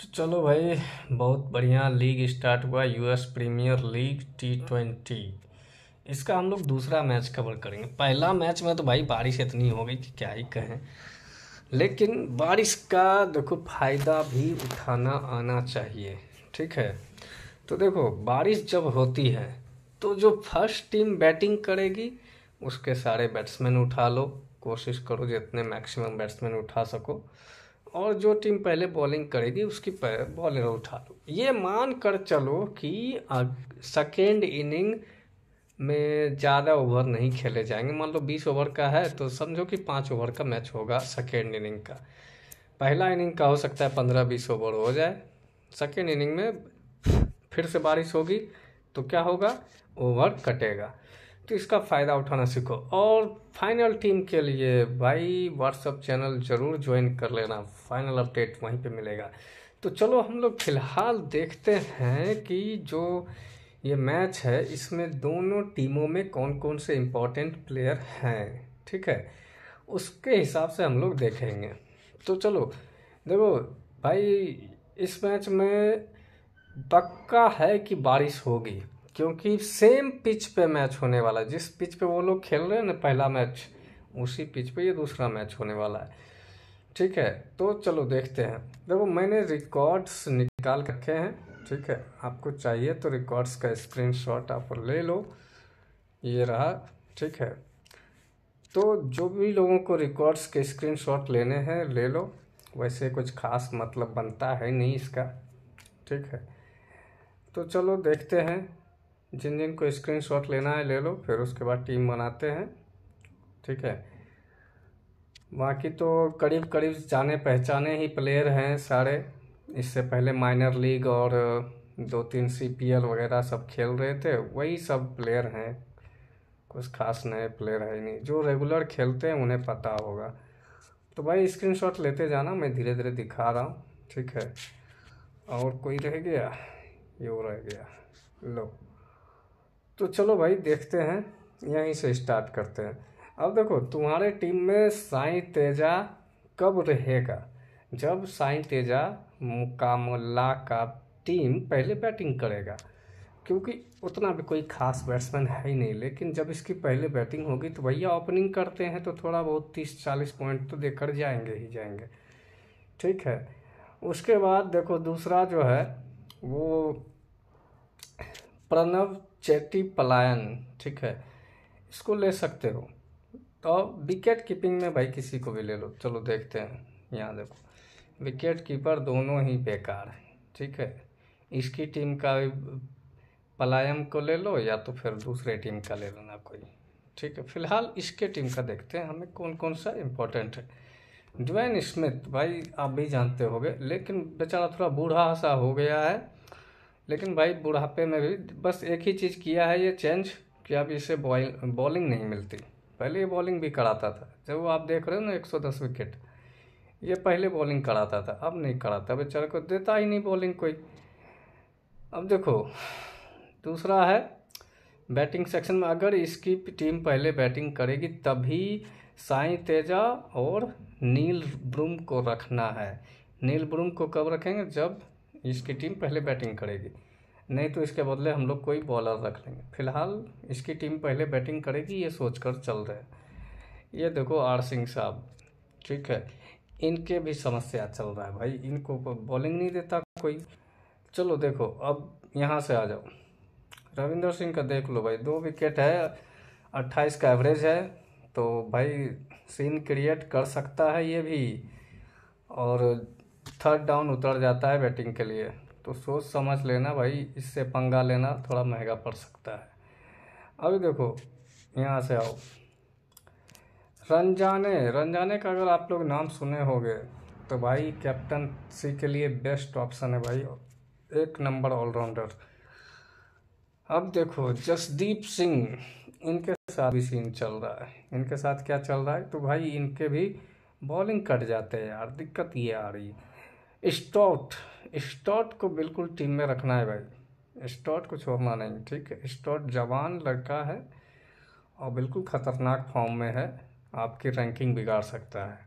तो चलो भाई बहुत बढ़िया लीग स्टार्ट हुआ US premier league T twenty इसका हम लोग दूसरा मैच कवर करेंगे पहला मैच में तो भाई बारिश इतनी हो गई कि क्या ही कहें लेकिन बारिश का देखो फ़ायदा भी उठाना आना चाहिए ठीक है तो देखो बारिश जब होती है तो जो फर्स्ट टीम बैटिंग करेगी उसके सारे बैट्समैन उठा लो कोशिश करो जितने मैक्सिमम बैट्समैन उठा सको और जो टीम पहले बॉलिंग करेगी उसकी बॉलर उठा लो ये मान कर चलो कि सेकेंड इनिंग में ज़्यादा ओवर नहीं खेले जाएंगे मान लो बीस ओवर का है तो समझो कि पाँच ओवर का मैच होगा सेकेंड इनिंग का पहला इनिंग का हो सकता है पंद्रह बीस ओवर हो जाए सेकेंड इनिंग में फिर से बारिश होगी तो क्या होगा ओवर कटेगा तो इसका फ़ायदा उठाना सीखो और फाइनल टीम के लिए भाई व्हाट्सअप चैनल ज़रूर ज्वाइन कर लेना फाइनल अपडेट वहीं पे मिलेगा तो चलो हम लोग फिलहाल देखते हैं कि जो ये मैच है इसमें दोनों टीमों में कौन कौन से इम्पोर्टेंट प्लेयर हैं ठीक है उसके हिसाब से हम लोग देखेंगे तो चलो देखो भाई इस मैच में पक्का है कि बारिश होगी क्योंकि सेम पिच पे मैच होने वाला है जिस पिच पे वो लोग खेल रहे हैं ना पहला मैच उसी पिच पे ये दूसरा मैच होने वाला है ठीक है तो चलो देखते हैं देखो मैंने रिकॉर्ड्स निकाल रखे हैं ठीक है आपको चाहिए तो रिकॉर्ड्स का स्क्रीनशॉट आप ले लो ये रहा ठीक है तो जो भी लोगों को रिकॉर्ड्स के स्क्रीन लेने हैं ले लो वैसे कुछ खास मतलब बनता है नहीं इसका ठीक है तो चलो देखते हैं जिन जिन को स्क्रीन शॉट लेना है ले लो फिर उसके बाद टीम बनाते हैं ठीक है बाकी तो करीब करीब जाने पहचाने ही प्लेयर हैं सारे इससे पहले माइनर लीग और दो तीन सी पी एल वगैरह सब खेल रहे थे वही सब प्लेयर हैं कुछ खास नए प्लेयर है नहीं जो रेगुलर खेलते हैं उन्हें पता होगा तो भाई स्क्रीनशॉट लेते जाना मैं धीरे धीरे दिखा रहा हूँ ठीक है और कोई रह गया यो रह गया लो तो चलो भाई देखते हैं यहीं से स्टार्ट करते हैं अब देखो तुम्हारे टीम में साई तेजा कब रहेगा जब साई तेजा मुकामला का टीम पहले बैटिंग करेगा क्योंकि उतना भी कोई खास बैट्समैन है ही नहीं लेकिन जब इसकी पहले बैटिंग होगी तो भैया ओपनिंग करते हैं तो थोड़ा बहुत तीस चालीस पॉइंट तो देकर जाएंगे ही जाएंगे ठीक है उसके बाद देखो दूसरा जो है वो प्रणव चेटी पलायन ठीक है इसको ले सकते हो तो विकेट कीपिंग में भाई किसी को भी ले लो चलो देखते हैं यहाँ देखो विकेट कीपर दोनों ही बेकार हैं ठीक है इसकी टीम का पलायन को ले लो या तो फिर दूसरे टीम का ले लेना कोई ठीक है फिलहाल इसके टीम का देखते हैं हमें कौन कौन सा इम्पोर्टेंट है ड्वेन स्मिथ भाई आप भी जानते होंगे लेकिन बेचारा थोड़ा बूढ़ा सा हो गया है लेकिन भाई बुढ़ापे में भी बस एक ही चीज़ किया है ये चेंज कि अब इसे बॉलिंग नहीं मिलती पहले ये बॉलिंग भी कराता था जब वो आप देख रहे हो ना 110 विकेट ये पहले बॉलिंग कराता था अब नहीं कराता बेचारे को देता ही नहीं बॉलिंग कोई अब देखो दूसरा है बैटिंग सेक्शन में अगर इसकी टीम पहले बैटिंग करेगी तभी साई तेजा और नील ब्रूम को रखना है नील ब्रूम को कब रखेंगे जब इसकी टीम पहले बैटिंग करेगी नहीं तो इसके बदले हम लोग कोई बॉलर रख लेंगे फिलहाल इसकी टीम पहले बैटिंग करेगी ये सोच कर चल रहे ये देखो आर सिंह साहब ठीक है इनके भी समस्या चल रहा है भाई इनको बॉलिंग नहीं देता कोई चलो देखो अब यहाँ से आ जाओ रविंदर सिंह का देख लो भाई दो विकेट है अट्ठाईस का एवरेज है तो भाई सीन क्रिएट कर सकता है ये भी और थर्ड डाउन उतर जाता है बैटिंग के लिए तो सोच समझ लेना भाई इससे पंगा लेना थोड़ा महंगा पड़ सकता है अभी देखो यहाँ से आओ रंजाने रंजाने का अगर आप लोग नाम सुने होंगे तो भाई कैप्टन सी के लिए बेस्ट ऑप्शन है भाई एक नंबर ऑलराउंडर अब देखो जसदीप सिंह इनके साथ भी सीन चल रहा है इनके साथ क्या चल रहा है तो भाई इनके भी बॉलिंग कट जाते हैं यार दिक्कत ये आ रही है स्टॉट स्टॉट को बिल्कुल टीम में रखना है भाई स्टॉट को छोड़ना नहीं ठीक है स्टॉट जवान लड़का है और बिल्कुल ख़तरनाक फॉर्म में है आपकी रैंकिंग बिगाड़ सकता है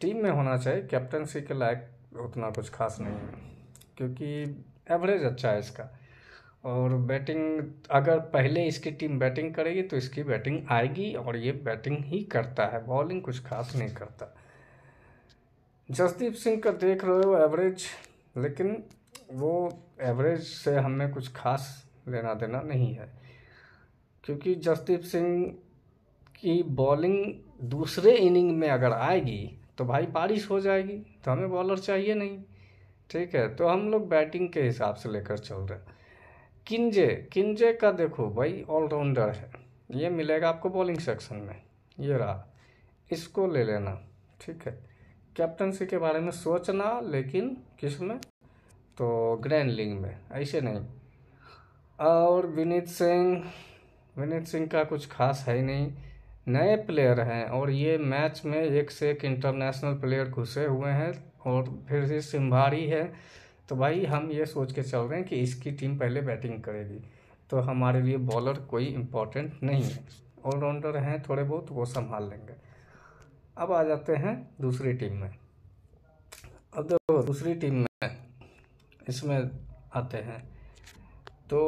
टीम में होना चाहिए कैप्टनसी के लायक उतना कुछ खास नहीं है क्योंकि एवरेज अच्छा है इसका और बैटिंग अगर पहले इसकी टीम बैटिंग करेगी तो इसकी बैटिंग आएगी और ये बैटिंग ही करता है बॉलिंग कुछ खास नहीं करता जसदीप सिंह का देख रहे हो एवरेज लेकिन वो एवरेज से हमें कुछ खास लेना देना नहीं है क्योंकि जसदीप सिंह की बॉलिंग दूसरे इनिंग में अगर आएगी तो भाई बारिश हो जाएगी तो हमें बॉलर चाहिए नहीं ठीक है तो हम लोग बैटिंग के हिसाब से लेकर चल रहे हैं किंजे किंजे का देखो भाई ऑलराउंडर है ये मिलेगा आपको बॉलिंग सेक्शन में ये रहा इसको ले लेना ठीक है कैप्टनसी के बारे में सोचना लेकिन किस में तो ग्रैंड लीग में ऐसे नहीं और विनीत सिंह विनीत सिंह का कुछ खास है ही नहीं नए प्लेयर हैं और ये मैच में एक से एक इंटरनेशनल प्लेयर घुसे हुए हैं और फिर से सिम्भारी है तो भाई हम ये सोच के चल रहे हैं कि इसकी टीम पहले बैटिंग करेगी तो हमारे लिए बॉलर कोई इम्पोर्टेंट नहीं है ऑलराउंडर हैं थोड़े बहुत वो संभाल लेंगे अब आ जाते हैं दूसरी टीम में अब देखो दूसरी टीम में इसमें आते हैं तो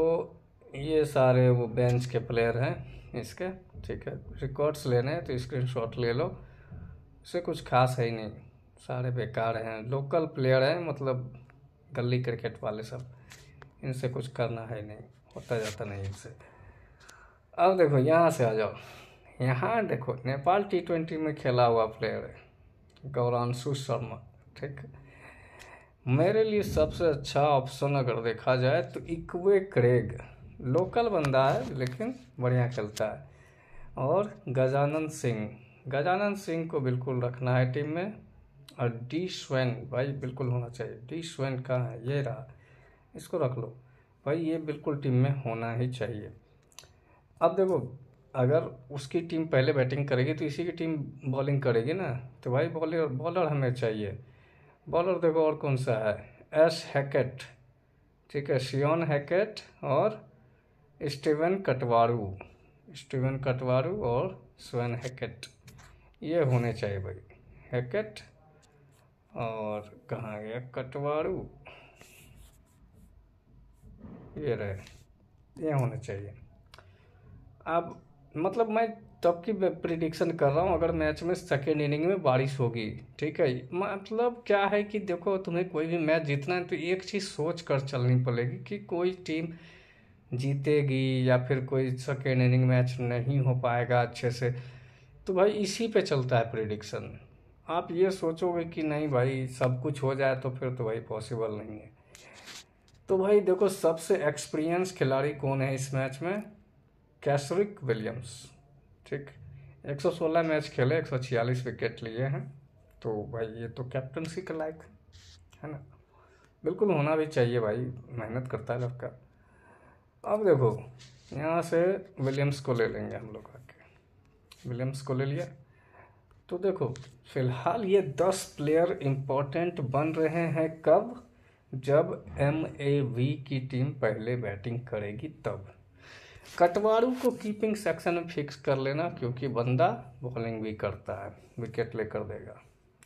ये सारे वो बेंच के प्लेयर हैं इसके ठीक है रिकॉर्ड्स लेने हैं तो स्क्रीनशॉट ले लो इससे कुछ खास है ही नहीं सारे बेकार हैं लोकल प्लेयर हैं मतलब गली क्रिकेट वाले सब इनसे कुछ करना है नहीं होता जाता नहीं इनसे अब देखो यहाँ से आ जाओ यहाँ देखो नेपाल टी ट्वेंटी में खेला हुआ प्लेयर है गौरांशु शर्मा ठीक मेरे लिए सबसे अच्छा ऑप्शन अगर देखा जाए तो इक्वे क्रेग लोकल बंदा है लेकिन बढ़िया खेलता है और गजानन सिंह गजानन सिंह को बिल्कुल रखना है टीम में और डी स्वैन भाई बिल्कुल होना चाहिए डी स्वैन कहाँ है ये रहा इसको रख लो भाई ये बिल्कुल टीम में होना ही चाहिए अब देखो अगर उसकी टीम पहले बैटिंग करेगी तो इसी की टीम बॉलिंग करेगी ना तो भाई बॉलर बॉलर हमें चाहिए बॉलर देखो और कौन सा है एस हैकेट ठीक है सियोन हैकेट और स्टीवन कटवारू स्टीवन कटवारू और स्वेन हैकेट ये होने चाहिए भाई हैकेट और कहाँ गया कटवारू ये रहे ये होने चाहिए अब मतलब मैं तब की प्रिडिक्शन कर रहा हूँ अगर मैच में सेकेंड इनिंग में बारिश होगी ठीक है मतलब क्या है कि देखो तुम्हें कोई भी मैच जीतना है तो एक चीज़ सोच कर चलनी पड़ेगी कि कोई टीम जीतेगी या फिर कोई सेकेंड इनिंग मैच नहीं हो पाएगा अच्छे से तो भाई इसी पे चलता है प्रिडिक्शन आप ये सोचोगे कि नहीं भाई सब कुछ हो जाए तो फिर तो भाई पॉसिबल नहीं है तो भाई देखो सबसे एक्सपीरियंस खिलाड़ी कौन है इस मैच में कैसरिक विलियम्स ठीक 116 मैच खेले 146 विकेट लिए हैं तो भाई ये तो कैप्टनसी के लायक है ना बिल्कुल होना भी चाहिए भाई मेहनत करता है लड़का अब देखो यहाँ से विलियम्स को ले लेंगे हम लोग आके विलियम्स को ले लिया तो देखो फिलहाल ये दस प्लेयर इम्पोर्टेंट बन रहे हैं कब जब एम ए वी की टीम पहले बैटिंग करेगी तब कटवारू को कीपिंग सेक्शन में फिक्स कर लेना क्योंकि बंदा बॉलिंग भी करता है विकेट लेकर देगा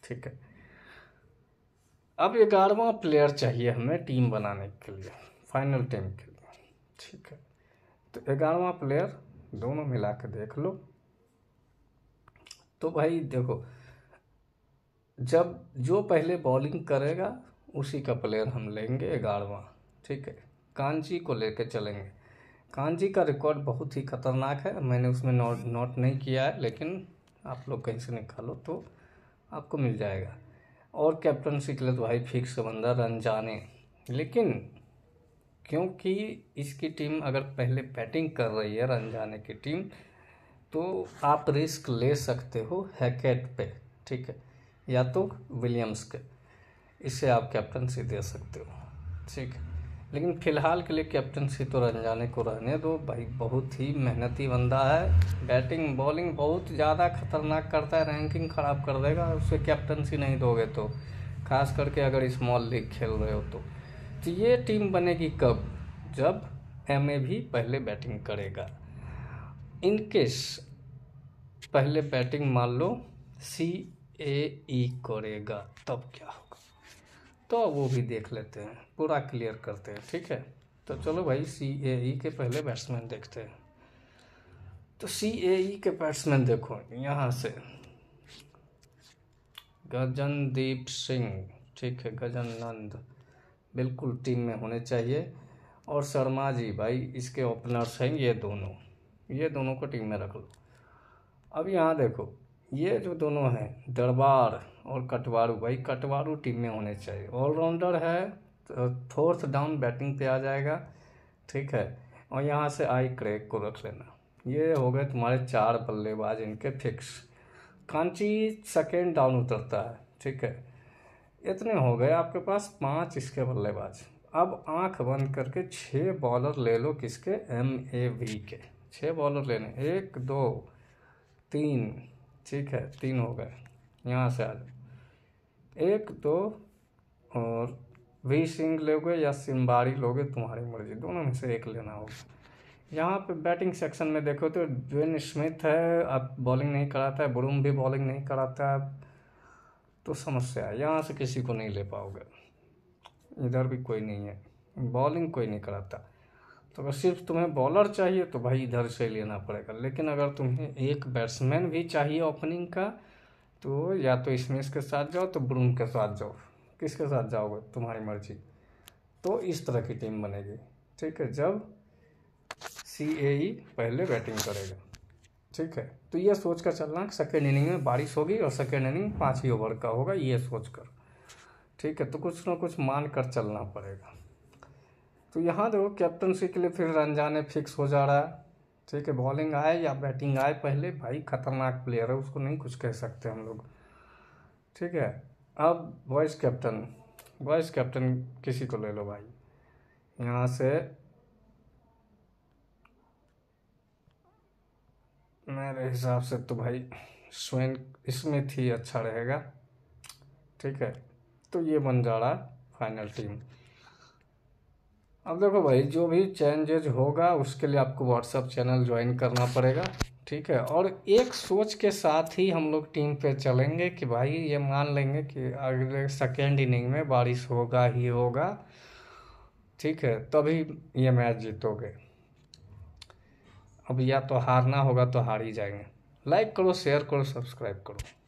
ठीक है अब ग्यारहवा प्लेयर चाहिए हमें टीम बनाने के लिए फाइनल टीम के लिए ठीक है तो ग्यारहवा प्लेयर दोनों मिला के देख लो तो भाई देखो जब जो पहले बॉलिंग करेगा उसी का प्लेयर हम लेंगे ग्यारहवा ठीक है कांची को लेके चलेंगे कांजी का रिकॉर्ड बहुत ही खतरनाक है मैंने उसमें नोट नोट नहीं किया है लेकिन आप लोग कहीं से निकालो तो आपको मिल जाएगा और कैप्टनसी के लिए तो भाई फिक्स बंदा रन जाने लेकिन क्योंकि इसकी टीम अगर पहले बैटिंग कर रही है रन जाने की टीम तो आप रिस्क ले सकते हो हैकेट पे ठीक है या तो विलियम्स के इसे आप कैप्टनसी दे सकते हो ठीक है लेकिन फ़िलहाल के लिए कैप्टनसी तो रंजाने को रहने दो भाई बहुत ही मेहनती बंदा है बैटिंग बॉलिंग बहुत ज़्यादा खतरनाक करता है रैंकिंग ख़राब कर देगा उसे कैप्टनसी नहीं दोगे तो खास करके अगर स्मॉल लीग खेल रहे हो तो, तो ये टीम बनेगी कब जब एम ए भी पहले बैटिंग करेगा इनकेस पहले बैटिंग मान लो सी ए ई करेगा तब क्या होगा तो वो भी देख लेते हैं पूरा क्लियर करते हैं ठीक है तो चलो भाई सी ए ई के पहले बैट्समैन देखते हैं तो सी ए ई के बैट्समैन देखो यहाँ से गजनदीप सिंह ठीक है गजन नंद बिल्कुल टीम में होने चाहिए और शर्मा जी भाई इसके ओपनर्स हैं ये दोनों ये दोनों को टीम में रख लो अब यहाँ देखो ये जो दोनों हैं दरबार और कटवारू भाई कटवारू टीम में होने चाहिए ऑलराउंडर है तो फोर्थ डाउन बैटिंग पे आ जाएगा ठीक है और यहाँ से आई क्रेक को रख लेना ये हो गए तुम्हारे चार बल्लेबाज इनके फिक्स कांची सेकेंड डाउन उतरता है ठीक है इतने हो गए आपके पास पांच इसके बल्लेबाज अब आंख बंद करके छः बॉलर ले लो किसके एम ए वी के छः बॉलर लेने एक दो तीन ठीक है तीन हो गए यहाँ से आ जाओ एक दो तो और वी सिंह लोगे या सिम्बारी लोगे तुम्हारी मर्जी दोनों में से एक लेना होगा यहाँ पे बैटिंग सेक्शन में देखो तो जोन स्मिथ है अब बॉलिंग नहीं कराता है ब्रूम भी बॉलिंग नहीं कराता है तो समस्या है यहाँ से किसी को नहीं ले पाओगे इधर भी कोई नहीं है बॉलिंग कोई नहीं कराता तो अगर सिर्फ तुम्हें बॉलर चाहिए तो भाई इधर से लेना पड़ेगा लेकिन अगर तुम्हें एक बैट्समैन भी चाहिए ओपनिंग का तो या तो स्मेश के साथ जाओ तो ब्रूम के साथ जाओ किसके साथ जाओगे तुम्हारी मर्जी तो इस तरह की टीम बनेगी ठीक है जब सी ए e पहले बैटिंग करेगा ठीक है तो ये सोच कर चलना सेकेंड इनिंग में बारिश होगी और सेकेंड इनिंग पाँच ही ओवर का होगा ये सोच कर ठीक है तो कुछ ना कुछ मान कर चलना पड़ेगा तो यहाँ देखो कैप्टनसी के लिए फिर रनजाने फिक्स हो जा रहा है ठीक है बॉलिंग आए या बैटिंग आए पहले भाई खतरनाक प्लेयर है उसको नहीं कुछ कह सकते हम लोग ठीक है अब वाइस कैप्टन वाइस कैप्टन किसी को ले लो भाई यहाँ से मेरे हिसाब से तो भाई स्वेन इसमें थी अच्छा रहेगा ठीक है तो ये बन जा रहा फाइनल टीम अब देखो भाई जो भी चेंजेज होगा उसके लिए आपको व्हाट्सअप चैनल ज्वाइन करना पड़ेगा ठीक है और एक सोच के साथ ही हम लोग टीम पे चलेंगे कि भाई ये मान लेंगे कि अगले सेकेंड इनिंग में बारिश होगा ही होगा ठीक है तभी ये मैच जीतोगे अब या तो हारना होगा तो हार ही जाएंगे लाइक करो शेयर करो सब्सक्राइब करो